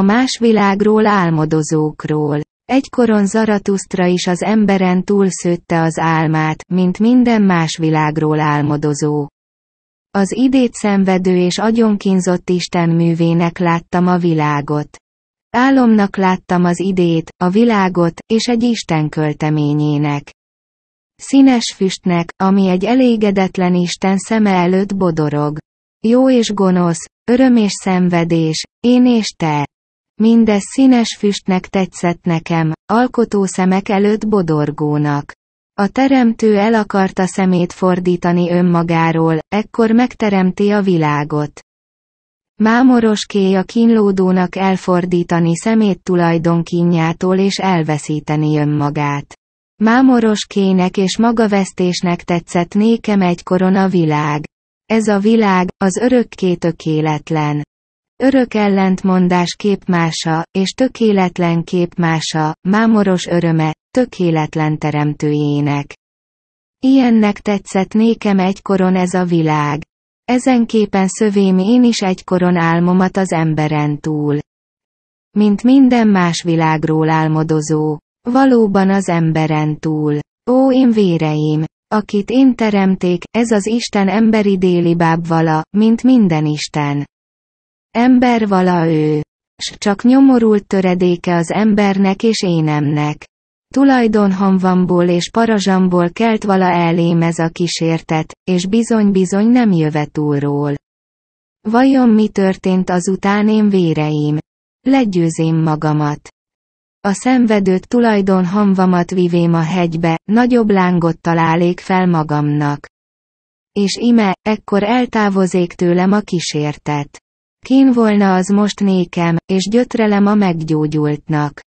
A más világról álmodozókról. Egykoron Zaratusztra is az emberen túlszőtte az álmát, mint minden más világról álmodozó. Az idét szenvedő és agyonkínzott Isten művének láttam a világot. Álomnak láttam az idét, a világot, és egy Isten költeményének. Színes füstnek, ami egy elégedetlen Isten szeme előtt bodorog. Jó és gonosz, öröm és szenvedés, én és te. Mindez színes füstnek tetszett nekem, alkotó szemek előtt bodorgónak. A teremtő el akarta szemét fordítani önmagáról, ekkor megteremti a világot. Mámoroské a kínlódónak elfordítani szemét tulajdonkínjától és elveszíteni önmagát. Mámoroskének és magavesztésnek tetszett nékem egykoron a világ. Ez a világ, az örökké tökéletlen. Örök ellentmondás képmása, és tökéletlen képmása, mámoros öröme, tökéletlen teremtőjének. Ilyennek tetszett nékem egykoron ez a világ. Ezen képen szövém én is egykoron álmomat az emberen túl. Mint minden más világról álmodozó. Valóban az emberen túl. Ó én véreim! Akit én teremték, ez az Isten emberi délibáb vala, mint minden Isten. Ember vala ő. S csak nyomorult töredéke az embernek és énemnek. Tulajdonhamvamból és parazsamból kelt vala elém ez a kísértet, és bizony-bizony nem jövet úrról. Vajon mi történt azután én véreim? Legyőzém magamat. A szenvedőt tulajdon hamvamat vivém a hegybe, nagyobb lángot találék fel magamnak. És ime, ekkor eltávozék tőlem a kísértet. Kín volna az most nékem, és gyötrelem a meggyógyultnak.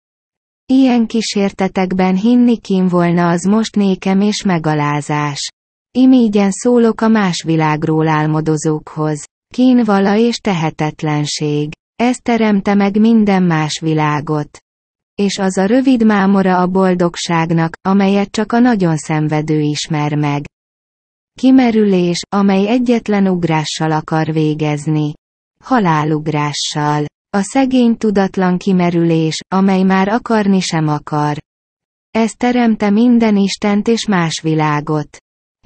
Ilyen kísértetekben hinni kín volna az most nékem és megalázás. Imígyen szólok a más világról álmodozókhoz. Kínvala és tehetetlenség. Ez teremte meg minden más világot. És az a rövid mámora a boldogságnak, amelyet csak a nagyon szenvedő ismer meg. Kimerülés, amely egyetlen ugrással akar végezni. Halálugrással. A szegény tudatlan kimerülés, amely már akarni sem akar. Ez teremte minden Istent és más világot.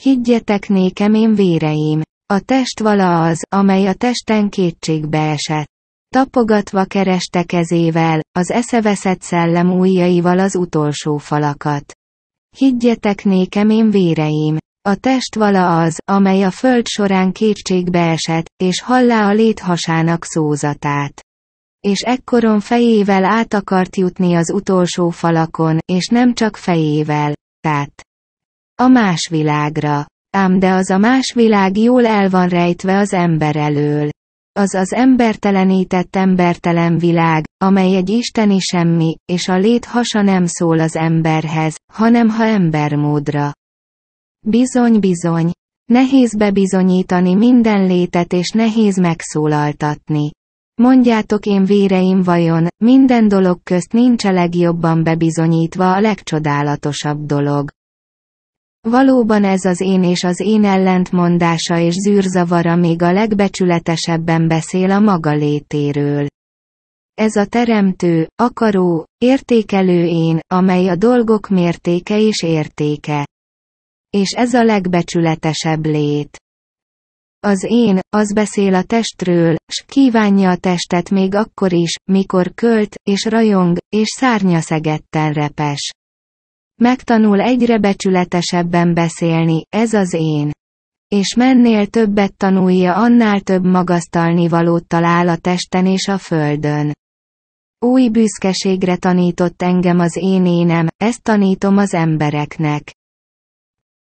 Higgyetek nékem én véreim. A test vala az, amely a testen kétségbe esett. Tapogatva kereste kezével, az eszeveszett szellem ujjaival az utolsó falakat. Higgyetek nékem én véreim. A test vala az, amely a föld során kétségbe esett, és hallá a léthasának szózatát. És ekkoron fejével át akart jutni az utolsó falakon, és nem csak fejével. Tehát. A más világra. Ám de az a más világ jól el van rejtve az ember elől. Az az embertelenített embertelen világ, amely egy isteni semmi, és a lét hasa nem szól az emberhez, hanem ha embermódra Bizony, bizony. Nehéz bebizonyítani minden létet és nehéz megszólaltatni. Mondjátok én véreim vajon, minden dolog közt nincs a legjobban bebizonyítva a legcsodálatosabb dolog. Valóban ez az én és az én ellentmondása és zűrzavara még a legbecsületesebben beszél a maga létéről. Ez a teremtő, akaró, értékelő én, amely a dolgok mértéke és értéke. És ez a legbecsületesebb lét. Az én, az beszél a testről, s kívánja a testet még akkor is, mikor költ, és rajong, és szárnya szegetten repes. Megtanul egyre becsületesebben beszélni, ez az én. És mennél többet tanulja, annál több magasztalni valót talál a testen és a földön. Új büszkeségre tanított engem az én énem, ezt tanítom az embereknek.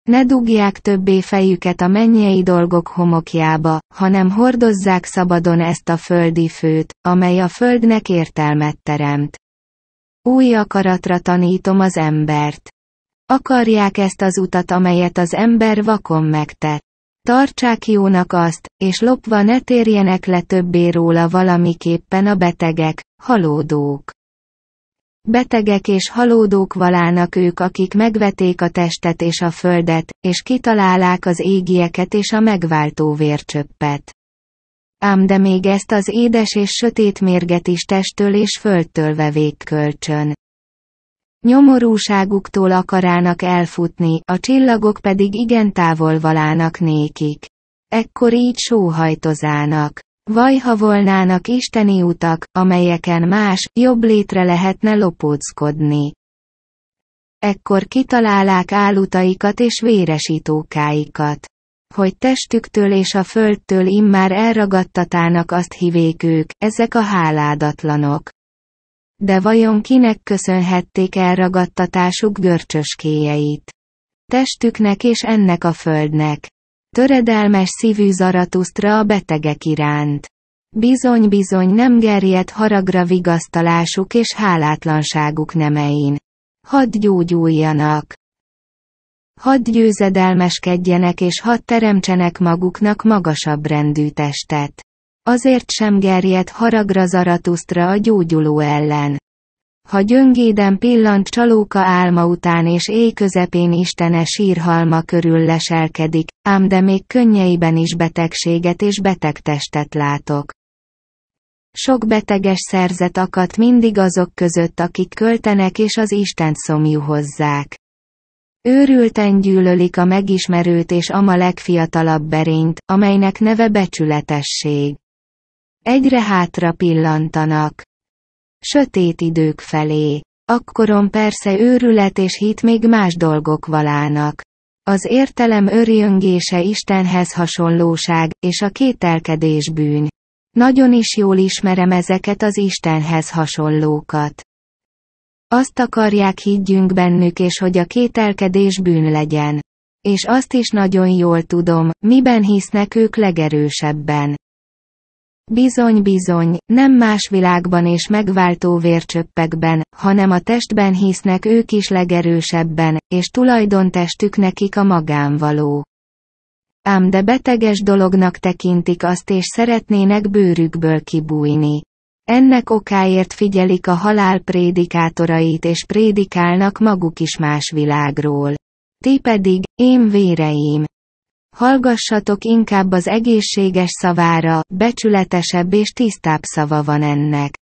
Ne dugják többé fejüket a mennyei dolgok homokjába, hanem hordozzák szabadon ezt a földi főt, amely a földnek értelmet teremt. Új akaratra tanítom az embert. Akarják ezt az utat, amelyet az ember vakon megtett. Tartsák jónak azt, és lopva ne térjenek le többé róla valamiképpen a betegek, halódók. Betegek és halódók valának ők, akik megveték a testet és a földet, és kitalálák az égieket és a megváltó vércsöppet. Ám de még ezt az édes és sötét mérget is testtől és földtől vevék kölcsön. Nyomorúságuktól akarának elfutni, a csillagok pedig igen távol valának nékik. Ekkor így sóhajtozának. Vaj ha volnának isteni utak, amelyeken más, jobb létre lehetne lopóckodni. Ekkor kitalálák álutaikat és véresítókáikat. Hogy testüktől és a földtől immár elragadtatának azt hivék ők, ezek a háládatlanok. De vajon kinek köszönhették elragadtatásuk görcsöskéjeit? Testüknek és ennek a földnek. Töredelmes szívű Zaratusztra a betegek iránt. Bizony-bizony nem gerjed haragra vigasztalásuk és hálátlanságuk nemein. Hadd gyógyuljanak. Hadd győzedelmeskedjenek és hadd teremtsenek maguknak magasabb rendű testet. Azért sem gerjed haragra Zaratusztra a gyógyuló ellen. Ha gyöngéden pillant csalóka álma után és éj közepén istene sírhalma körül leselkedik, ám de még könnyeiben is betegséget és beteg testet látok. Sok beteges szerzet akadt mindig azok között, akik költenek és az szomjú hozzák. Őrülten gyűlölik a megismerőt és ama legfiatalabb berényt, amelynek neve becsületesség. Egyre hátra pillantanak sötét idők felé. Akkoron persze őrület és hit még más dolgok valának. Az értelem öröngése Istenhez hasonlóság, és a kételkedés bűn. Nagyon is jól ismerem ezeket az Istenhez hasonlókat. Azt akarják higgyünk bennük és hogy a kételkedés bűn legyen. És azt is nagyon jól tudom, miben hisznek ők legerősebben. Bizony bizony, nem más világban és megváltó vércsöppekben, hanem a testben hisznek ők is legerősebben, és testük nekik a magánvaló. Ám de beteges dolognak tekintik azt és szeretnének bőrükből kibújni. Ennek okáért figyelik a halál prédikátorait és prédikálnak maguk is más világról. Ti pedig, én véreim, Hallgassatok inkább az egészséges szavára, becsületesebb és tisztább szava van ennek.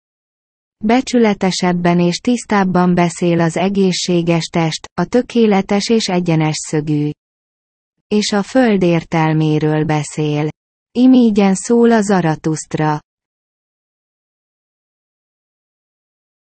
Becsületesebben és tisztábban beszél az egészséges test, a tökéletes és egyenes szögű. És a föld értelméről beszél. Imígyen szól az Aratusztra.